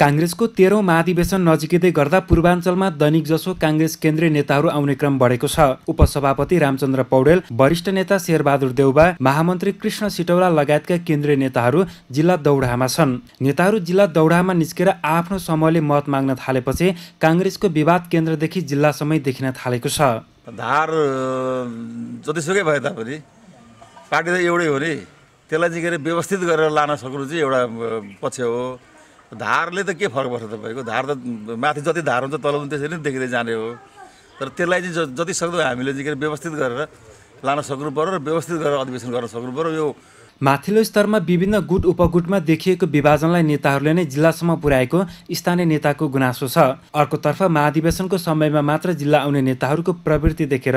काङ्ग्रेसको तेह्रौँ महाधिवेशन नजिकै गर्दा पूर्वाञ्चलमा दैनिक जसो काङ्ग्रेस केन्द्रीय नेताहरू आउने क्रम बढेको छ उपसभापति रामचन्द्र पौडेल वरिष्ठ नेता शेरबहादुर देउबा महामन्त्री कृष्ण सिटौला लगायतका केन्द्रीय नेताहरू जिल्ला दौडामा छन् नेताहरू जिल्ला दौडामा निस्केर आफ्नो समूहले मत माग्न थालेपछि काङ्ग्रेसको विवाद केन्द्रदेखि जिल्लासम्मै देखिन थालेको छ धार जतिसुकै भए तापनि पार्टी त एउटै हो नि त्यसलाई चाहिँ के अरे व्यवस्थित गरेर लान सक्नु चाहिँ एउटा पक्ष हो धारले त के फरक पर्छ तपाईँको धार त माथि जति धार हुन्छ तल पनि त्यसरी नै देखिँदै जाने हो तर त्यसलाई चाहिँ जति सक्दो हामीले चाहिँ के अरे व्यवस्थित गरेर लान सक्नु पऱ्यो र व्यवस्थित गरेर अधिवेशन गर्न सक्नु पऱ्यो यो माथिल्लो स्तरमा विभिन्न गुट उपगुटमा देखिएको विभाजनलाई नेताहरूले नै जिल्लासम्म पुर्याएको स्थानीय नेताको गुनासो छ अर्कोतर्फ महाधिवेशनको समयमा मात्र जिल्ला आउने नेताहरूको प्रवृत्ति देखेर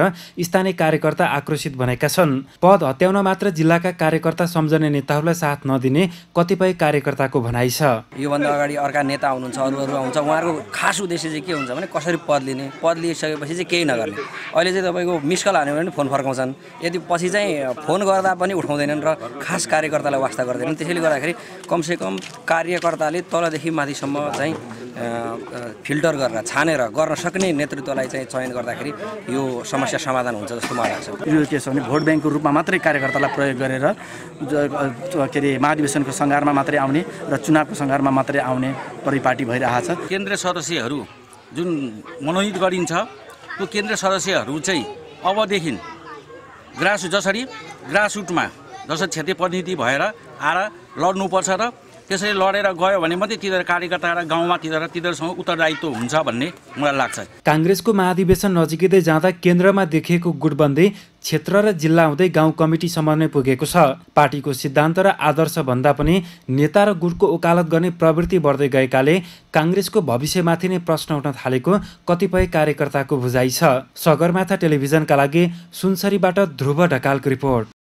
स्थानीय कार्यकर्ता आक्रोशित बनेका छन् पद हत्याउन मात्र जिल्लाका कार्यकर्ता सम्झने नेताहरूलाई साथ नदिने कतिपय कार्यकर्ताको भनाइ छ योभन्दा अगाडि अर्का नेता हुनुहुन्छ अरू अरू आउँछ उहाँहरूको खास उद्देश्य चाहिँ के हुन्छ भने कसरी पद लिने पद लिइसकेपछि चाहिँ केही नगर्ने अहिले चाहिँ तपाईँको मिसकल हान्यो भने फोन फर्काउँछन् यदि पछि चाहिँ फोन गर्दा पनि उठाउँदैनन् र खास कार्यकर्तालाई वास्ता गर्दैनन् त्यसैले गर्दाखेरि कमसेकम कार्यकर्ताले तलदेखि माथिसम्म चाहिँ फिल्टर गरेर छानेर गर्न सक्ने नेतृत्वलाई चाहिँ चयन गर्दाखेरि यो समस्या समाधान हुन्छ जस्तो मलाई लाग्छ यो के छ भने भोट ब्याङ्कको रूपमा मात्रै कार्यकर्तालाई प्रयोग गरेर के अरे महाधिवेशनको सङ्घारमा मात्रै आउने र चुनावको सङ्घारमा मात्रै आउने परिपाटी भइरहेको छ केन्द्र सदस्यहरू जुन मनोनित गरिन्छ त्यो केन्द्र सदस्यहरू चाहिँ अबदेखि ग्रास जसरी ग्रासरुटमा जसरी क्षेत्रीय प्रतिनिधि भएर आएर लड्नुपर्छ र त्यसरी लडेर गयो भने मात्रै तिनीहरू कार्यकर्ता र गाउँमा तिनीहरू तिनीहरूसँग उत्तरदायित्व हुन्छ भन्ने मलाई लाग्छ काङ्ग्रेसको महाधिवेशन नजिकै जाँदा केन्द्रमा देखिएको गुटबन्दी क्षेत्र र जिल्ला हुँदै गाउँ कमिटीसम्म नै पुगेको छ पार्टीको सिद्धान्त र आदर्श भन्दा पनि नेता र गुटको ओकालत गर्ने प्रवृत्ति बढ्दै गएकाले काङ्ग्रेसको भविष्यमाथि नै प्रश्न उठ्न थालेको कतिपय कार्यकर्ताको बुझाइ छ सगरमाथा टेलिभिजनका लागि सुनसरीबाट ध्रुव ढकालको रिपोर्ट